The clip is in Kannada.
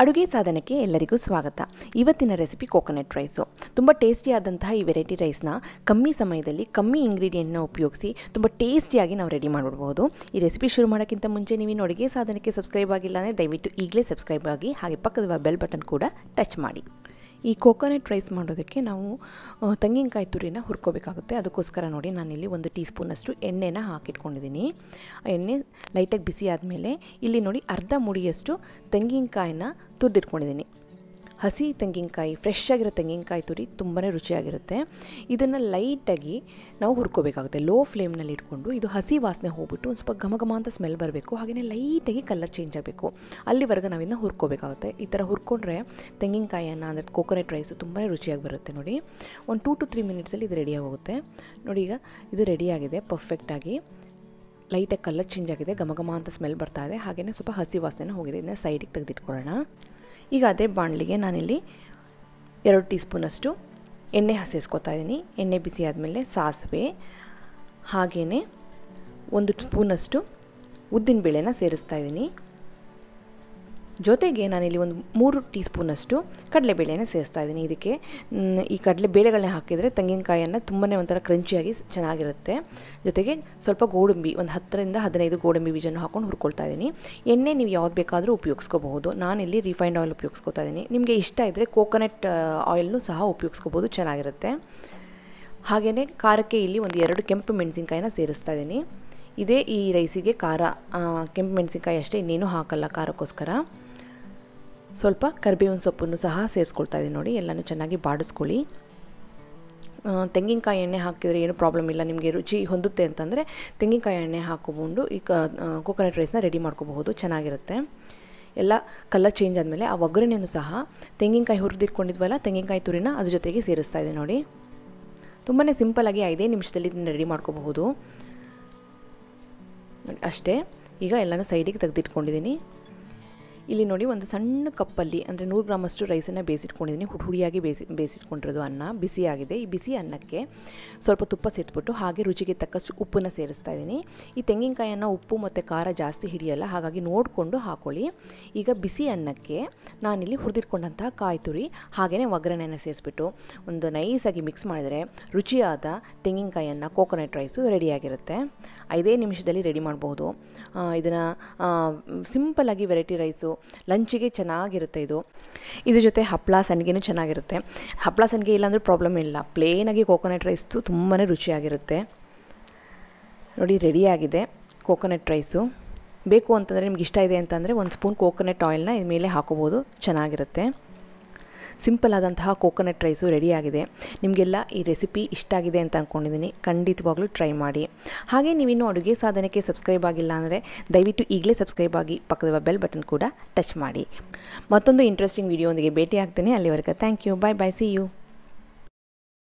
ಅಡುಗೆ ಸಾಧನಕ್ಕೆ ಎಲ್ಲರಿಗೂ ಸ್ವಾಗತ ಇವತ್ತಿನ ರೆಸಿಪಿ ಕೋಕೋನಟ್ ರೈಸು ತುಂಬ ಟೇಸ್ಟಿಯಾದಂತಹ ಈ ವೆರೈಟಿ ರೈಸ್ನ ಕಮ್ಮಿ ಸಮಯದಲ್ಲಿ ಕಮ್ಮಿ ಇಂಗ್ರೀಡಿಯೆಂಟ್ನ ಉಪಯೋಗಿಸಿ ತುಂಬ ಟೇಸ್ಟಿಯಾಗಿ ನಾವು ರೆಡಿ ಮಾಡಿಬಿಡ್ಬೋದು ಈ ರೆಸಿಪಿ ಶುರು ಮಾಡೋಕ್ಕಿಂತ ಮುಂಚೆ ನೀವಿನ ಅಡುಗೆ ಸಾಧನಕ್ಕೆ ಸಬ್ಸ್ಕ್ರೈಬ್ ಆಗಿಲ್ಲ ಅಂದರೆ ದಯವಿಟ್ಟು ಈಗಲೇ ಸಬ್ಸ್ಕ್ರೈಬ್ ಆಗಿ ಹಾಗೆ ಪಕ್ಕದ ಬೆಲ್ ಬಟನ್ ಕೂಡ ಟಚ್ ಮಾಡಿ ಈ ಕೋಕೋನಟ್ ರೈಸ್ ಮಾಡೋದಕ್ಕೆ ನಾವು ತೆಂಗಿನಕಾಯಿ ತುರಿನ ಹುರ್ಕೋಬೇಕಾಗುತ್ತೆ ಅದಕ್ಕೋಸ್ಕರ ನೋಡಿ ನಾನಿಲ್ಲಿ ಒಂದು ಟೀ ಸ್ಪೂನಷ್ಟು ಎಣ್ಣೆನ ಹಾಕಿಟ್ಕೊಂಡಿದ್ದೀನಿ ಎಣ್ಣೆ ಲೈಟಾಗಿ ಬಿಸಿ ಆದಮೇಲೆ ಇಲ್ಲಿ ನೋಡಿ ಅರ್ಧ ಮುಡಿಯಷ್ಟು ತೆಂಗಿನಕಾಯಿನ ತುರಿದಿಟ್ಕೊಂಡಿದ್ದೀನಿ ಹಸಿ ತೆಂಗಿನಕಾಯಿ ಫ್ರೆಶ್ ಆಗಿರೋ ತೆಂಗಿನಕಾಯಿ ತುರಿ ತುಂಬಾ ರುಚಿಯಾಗಿರುತ್ತೆ ಇದನ್ನು ಲೈಟಾಗಿ ನಾವು ಹುರ್ಕೋಬೇಕಾಗುತ್ತೆ ಲೋ ಫ್ಲೇಮ್ನಲ್ಲಿ ಇಟ್ಕೊಂಡು ಇದು ಹಸಿ ವಾಸನೆ ಹೋಗ್ಬಿಟ್ಟು ಒಂದು ಸ್ವಲ್ಪ ಘಮ ಘಮ ಅಂತ ಸ್ಮೆಲ್ ಬರಬೇಕು ಹಾಗೆಯೇ ಲೈಟಾಗಿ ಕಲರ್ ಚೇಂಜ್ ಆಗಬೇಕು ನಾವು ನಾವಿಂದ ಹುರ್ಕೋಬೇಕಾಗುತ್ತೆ ಈ ಥರ ಹುರ್ಕೊಂಡ್ರೆ ತೆಂಗಿನಕಾಯಿಯನ್ನು ಅಂದರೆ ಕೋಕೋನಟ್ ರೈಸು ತುಂಬಾ ರುಚಿಯಾಗಿ ಬರುತ್ತೆ ನೋಡಿ ಒಂದು ಟು ಟು ತ್ರೀ ಮಿನಿಟ್ಸಲ್ಲಿ ಇದು ರೆಡಿಯಾಗಿ ಹೋಗುತ್ತೆ ನೋಡಿ ಈಗ ಇದು ರೆಡಿಯಾಗಿದೆ ಪರ್ಫೆಕ್ಟಾಗಿ ಲೈಟಾಗಿ ಕಲರ್ ಚೇಂಜ್ ಆಗಿದೆ ಘಮ ಘಮ ಅಂತ ಸ್ಮೆಲ್ ಬರ್ತಾ ಇದೆ ಹಾಗೆಯೇ ಸ್ವಲ್ಪ ಹಸಿ ವಾಸನೆ ಹೋಗಿದೆ ಇದನ್ನ ಸೈಡಿಗೆ ತೆಗೆದಿಟ್ಕೊಳ್ಳೋಣ ಈಗ ಅದೇ ಬಾಣಲಿಗೆ ನಾನಿಲ್ಲಿ ಎರಡು ಟೀ ಸ್ಪೂನಷ್ಟು ಎಣ್ಣೆ ಹಸಿಸ್ಕೊತಾ ಇದ್ದೀನಿ ಎಣ್ಣೆ ಬಿಸಿ ಆದಮೇಲೆ ಸಾಸಿವೆ ಹಾಗೆಯೇ ಒಂದು ಸ್ಪೂನಷ್ಟು ಉದ್ದಿನ ಬೇಳೆನ ಸೇರಿಸ್ತಾ ಇದ್ದೀನಿ ಜೊತೆಗೆ ನಾನಿಲ್ಲಿ ಒಂದು ಮೂರು ಟೀ ಸ್ಪೂನಷ್ಟು ಕಡಲೆಬೇಳೆನ ಸೇರಿಸ್ತಾ ಇದ್ದೀನಿ ಇದಕ್ಕೆ ಈ ಕಡಲೆಬೇಳೆಗಳನ್ನ ಹಾಕಿದರೆ ತೆಂಗಿನಕಾಯಿಯನ್ನು ತುಂಬಾ ಒಂಥರ ಕ್ರಂಚಿಯಾಗಿ ಚೆನ್ನಾಗಿರುತ್ತೆ ಜೊತೆಗೆ ಸ್ವಲ್ಪ ಗೋಡಂಬಿ ಒಂದು ಹತ್ತರಿಂದ ಹದಿನೈದು ಗೋಡಂಬಿ ಬೀಜನ ಹಾಕೊಂಡು ಹುರ್ಕೊಳ್ತಾ ಇದ್ದೀನಿ ಎಣ್ಣೆ ನೀವು ಯಾವ್ದು ಬೇಕಾದರೂ ಉಪಯೋಗಿಸ್ಕೋಬಹುದು ನಾನಿಲ್ಲಿ ರಿಫೈನ್ಡ್ ಆಯಿಲ್ ಉಪಯೋಗಿಸ್ಕೊತಾ ಇದ್ದೀನಿ ನಿಮಗೆ ಇಷ್ಟ ಇದ್ದರೆ ಕೋಕೋನಟ್ ಆಯಿಲ್ನು ಸಹ ಉಪಯೋಗಿಸ್ಕೋಬೋದು ಚೆನ್ನಾಗಿರುತ್ತೆ ಹಾಗೆಯೇ ಖಾರಕ್ಕೆ ಇಲ್ಲಿ ಒಂದು ಎರಡು ಕೆಂಪು ಮೆಣಸಿನಕಾಯಿನ ಸೇರಿಸ್ತಾ ಇದ್ದೀನಿ ಇದೇ ಈ ರೈಸಿಗೆ ಖಾರ ಕೆಂಪು ಮೆಣಸಿನ್ಕಾಯಿ ಅಷ್ಟೇ ಇನ್ನೇನು ಹಾಕಲ್ಲ ಖಾರಕ್ಕೋಸ್ಕರ ಸ್ವಲ್ಪ ಕರ್ಬೇವಿನ ಸೊಪ್ಪನ್ನು ಸಹ ಸೇರಿಸ್ಕೊಳ್ತಾ ಇದ್ದೀನಿ ನೋಡಿ ಎಲ್ಲನೂ ಚೆನ್ನಾಗಿ ಬಾಡಿಸ್ಕೊಳ್ಳಿ ತೆಂಗಿನಕಾಯಿ ಎಣ್ಣೆ ಹಾಕಿದರೆ ಏನು ಪ್ರಾಬ್ಲಮ್ ಇಲ್ಲ ನಿಮಗೆ ರುಚಿ ಹೊಂದುತ್ತೆ ಅಂತಂದರೆ ತೆಂಗಿನಕಾಯಿ ಎಣ್ಣೆ ಹಾಕೊಂಡು ಈ ಕೋಕೋನಟ್ ರೈಸ್ನ ರೆಡಿ ಮಾಡ್ಕೋಬಹುದು ಚೆನ್ನಾಗಿರುತ್ತೆ ಎಲ್ಲ ಕಲರ್ ಚೇಂಜ್ ಆದಮೇಲೆ ಆ ಒಗ್ಗರಣೆಯನ್ನು ಸಹ ತೆಂಗಿನಕಾಯಿ ಹುರಿದಿಟ್ಕೊಂಡಿದ್ವಲ್ಲ ತೆಂಗಿನಕಾಯಿ ತುರಿನ ಅದ್ರ ಜೊತೆಗೆ ಸೇರಿಸ್ತಾ ಇದೆ ನೋಡಿ ತುಂಬಾ ಸಿಂಪಲಾಗಿ ಐದೇ ನಿಮಿಷದಲ್ಲಿ ಇದನ್ನು ರೆಡಿ ಮಾಡ್ಕೋಬಹುದು ಅಷ್ಟೇ ಈಗ ಎಲ್ಲನೂ ಸೈಡಿಗೆ ತೆಗೆದಿಟ್ಕೊಂಡಿದ್ದೀನಿ ಇಲ್ಲಿ ನೋಡಿ ಒಂದು ಸಣ್ಣ ಕಪ್ಪಲ್ಲಿ ಅಂದರೆ ನೂರು ಗ್ರಾಮಷ್ಟು ರೈಸನ್ನು ಬೇಯಿಸಿಟ್ಕೊಂಡಿದ್ದೀನಿ ಹುಡಿ ಹುಡಿಯಾಗಿ ಬೇಯಿಸಿ ಬೇಯಿಸಿಟ್ಕೊಂಡಿರೋದು ಅನ್ನ ಬಿಸಿಯಾಗಿದೆ ಈ ಬಿಸಿ ಅನ್ನಕ್ಕೆ ಸ್ವಲ್ಪ ತುಪ್ಪ ಸೇರಿಸ್ಬಿಟ್ಟು ಹಾಗೆ ರುಚಿಗೆ ತಕ್ಕಷ್ಟು ಉಪ್ಪನ್ನು ಸೇರಿಸ್ತಾ ಇದ್ದೀನಿ ಈ ತೆಂಗಿನಕಾಯನ್ನು ಉಪ್ಪು ಮತ್ತು ಖಾರ ಜಾಸ್ತಿ ಹಿಡಿಯಲ್ಲ ಹಾಗಾಗಿ ನೋಡಿಕೊಂಡು ಹಾಕೊಳ್ಳಿ ಈಗ ಬಿಸಿ ಅನ್ನಕ್ಕೆ ನಾನಿಲ್ಲಿ ಹುರಿದಿಟ್ಕೊಂಡಂತಹ ಕಾಯಿ ತುರಿ ಹಾಗೆಯೇ ಒಗ್ಗರಣೆಯನ್ನು ಸೇರಿಸ್ಬಿಟ್ಟು ಒಂದು ನೈಸಾಗಿ ಮಿಕ್ಸ್ ಮಾಡಿದರೆ ರುಚಿಯಾದ ತೆಂಗಿನಕಾಯಿಯನ್ನು ಕೋಕೋನಟ್ ರೈಸು ರೆಡಿಯಾಗಿರುತ್ತೆ ಐದೇ ನಿಮಿಷದಲ್ಲಿ ರೆಡಿ ಮಾಡ್ಬೋದು ಇದನ್ನು ಸಿಂಪಲ್ಲಾಗಿ ವೆರೈಟಿ ರೈಸು ಲಂಚಿಗೆ ಚೆನ್ನಾಗಿರುತ್ತೆ ಇದು ಇದ್ರ ಜೊತೆ ಹಪ್ಪಳ ಸಂಡಿಗೆನೂ ಚೆನ್ನಾಗಿರುತ್ತೆ ಹಪ್ಪಳ ಸಂಡಿಗೆ ಇಲ್ಲಾಂದರೆ ಪ್ರಾಬ್ಲಮ್ ಇಲ್ಲ ಪ್ಲೇನಾಗಿ ಕೋಕೋನಟ್ ರೈಸ್ದು ತುಂಬಾ ರುಚಿಯಾಗಿರುತ್ತೆ ನೋಡಿ ರೆಡಿಯಾಗಿದೆ ಕೋಕೋನಟ್ ರೈಸು ಬೇಕು ಅಂತಂದರೆ ನಿಮ್ಗೆ ಇಷ್ಟ ಇದೆ ಅಂತಂದರೆ ಒಂದು ಸ್ಪೂನ್ ಕೋಕೋನಟ್ ಆಯಿಲ್ನ ಮೇಲೆ ಹಾಕೋಬೋದು ಚೆನ್ನಾಗಿರುತ್ತೆ ಸಿಂಪಲ್ ಆದಂತಹ ಕೋಕೋನಟ್ ರೈಸು ರೆಡಿಯಾಗಿದೆ ನಿಮಗೆಲ್ಲ ಈ ರೆಸಿಪಿ ಇಷ್ಟ ಆಗಿದೆ ಅಂತ ಅಂದ್ಕೊಂಡಿದ್ದೀನಿ ಖಂಡಿತವಾಗ್ಲೂ ಟ್ರೈ ಮಾಡಿ ಹಾಗೆ ನೀವಿನ್ನೂ ಅಡುಗೆ ಸಾಧನಕ್ಕೆ ಸಬ್ಸ್ಕ್ರೈಬ್ ಆಗಿಲ್ಲ ಅಂದರೆ ದಯವಿಟ್ಟು ಈಗಲೇ ಸಬ್ಸ್ಕ್ರೈಬ್ ಆಗಿ ಪಕ್ಕದ ಬೆಲ್ ಬಟನ್ ಕೂಡ ಟಚ್ ಮಾಡಿ ಮತ್ತೊಂದು ಇಂಟ್ರೆಸ್ಟಿಂಗ್ ಒಂದಿಗೆ ಭೇಟಿ ಆಗ್ತೇನೆ ಅಲ್ಲಿವರೆಗೆ thank you bye bye see you